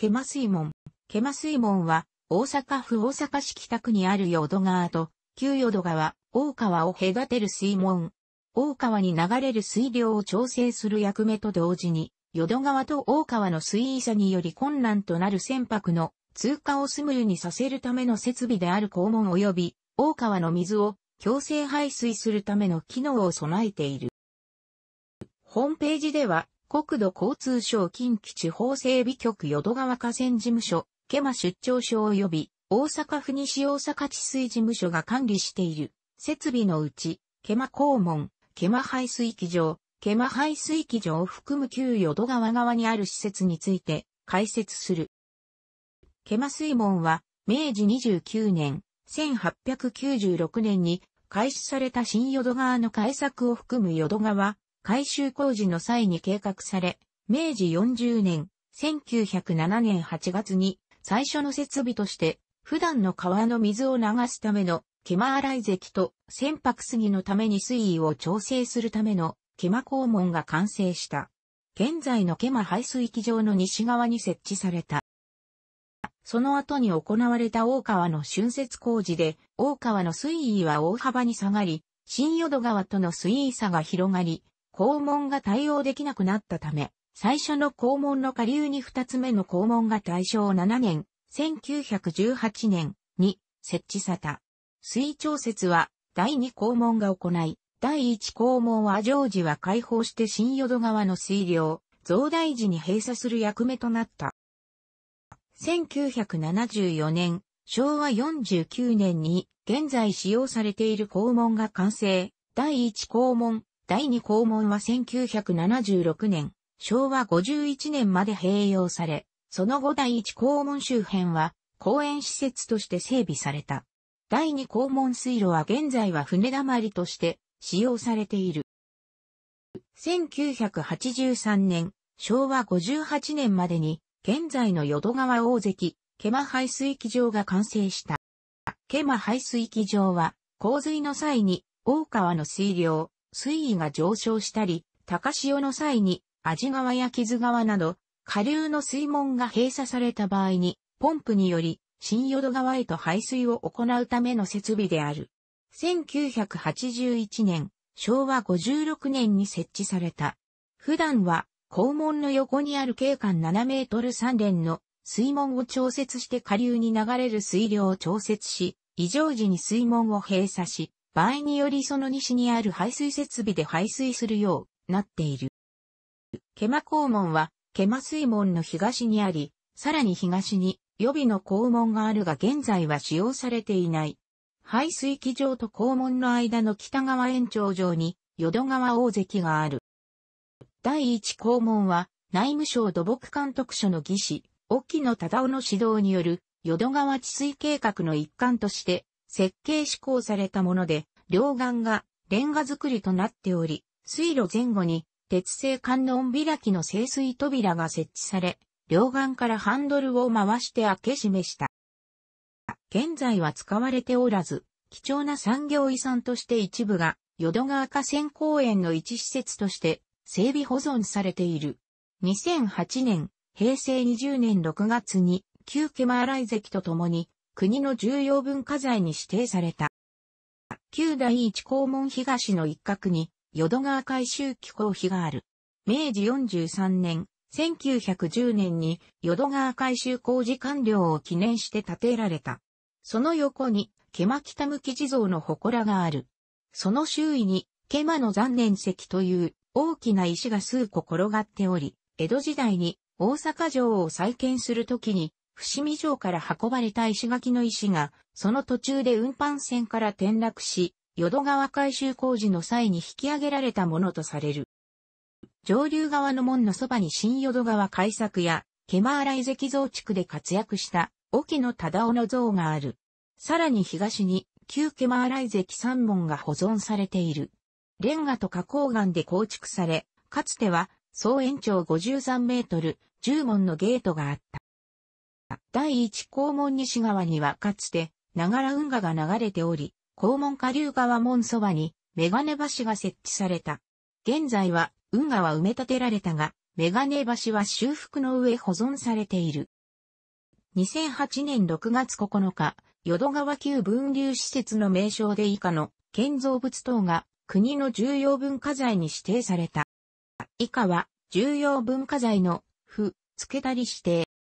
ケマ水門。ケマ水門は、大阪府大阪市北区にある淀川と、旧淀川、大川を隔てる水門。大川に流れる水量を調整する役目と同時に、淀川と大川の水位差により困難となる船舶の通過をスムーにさせるための設備である肛門及び、大川の水を強制排水するための機能を備えている。ホームページでは、国土交通省近畿地方整備局淀川河川事務所、ケマ出張所及び大阪府西大阪治水事務所が管理している設備のうち、ケマ肛門、ケマ排水機場、ケマ排水機場を含む旧淀川側にある施設について解説する。ケマ水門は明治29年、1896年に開始された新淀川の改作を含む淀川改修工事の際に計画され、明治40年、1907年8月に最初の設備として普段の川の水を流すためのケマ洗い堰と船舶杉のために水位を調整するためのケマ肛門が完成した。現在のケマ排水機場の西側に設置された。その後に行われた大川の浚渫工事で、大川の水位は大幅に下がり、新淀川との水位差が広がり、肛門が対応できなくなったため、最初の肛門の下流に2つ目の肛門が大正7年、1918年に設置された。水調節は第2肛門が行い、第1肛門は常時は開放して新淀川の水量、増大時に閉鎖する役目となった。1974年、昭和49年に現在使用されている肛門が完成、第1肛門、第2校門は1976年、昭和51年まで併用され、その後第1校門周辺は公園施設として整備された。第2校門水路は現在は船だまりとして使用されている。1983年、昭和58年までに、現在の淀川大関、ケマ排水機場が完成した。ケマ排水機場は、洪水の際に、大川の水量、水位が上昇したり、高潮の際に、阿字川や木津川など、下流の水門が閉鎖された場合に、ポンプにより、新淀川へと排水を行うための設備である。1981年、昭和56年に設置された。普段は、校門の横にある景観7メートル3連の水門を調節して下流に流れる水量を調節し、異常時に水門を閉鎖し、場合によりその西にある排水設備で排水するようなっている。ケマ肛門は、ケマ水門の東にあり、さらに東に予備の肛門があるが現在は使用されていない。排水機場と肛門の間の北側延長上に、淀川大関がある。第一肛門は、内務省土木監督署の技師、沖野忠夫の指導による、淀川治水計画の一環として、設計施行されたもので、両岸がレンガ造りとなっており、水路前後に鉄製観音開きの清水扉が設置され、両岸からハンドルを回して開け閉めした。現在は使われておらず、貴重な産業遺産として一部が、淀川河川公園の一施設として整備保存されている。2008年、平成20年6月に、旧ケマーライ関と共に、国の重要文化財に指定された。旧第一校門東の一角に、淀川改修機構碑がある。明治43年、1910年に淀川改修工事完了を記念して建てられた。その横に、ケマ北向き地蔵の祠がある。その周囲に、ケマの残念石という大きな石が数個転がっており、江戸時代に大阪城を再建するときに伏見城から運ばれた石垣の石が、その途中で運搬船から転落し、淀川改修工事の際に引き上げられたものとされる。上流側の門のそばに新淀川改作や、ケマーラ遺跡増築で活躍した、沖野忠夫の像がある。さらに東に、旧ケマーラ遺跡三門が保存されている。レンガと花崗岩で構築され、かつては、総延長53メートル、10門のゲートがあった。第一校門西側にはかつて、長良運河が流れており、校門下流側門そばに、メガネ橋が設置された。現在は、運河は埋め立てられたが、メガネ橋は修復の上保存されている。2008年6月9日、淀川旧分流施設の名称で以下の建造物等が国の重要文化財に指定された。以下は重要文化財の府、付けたり指定。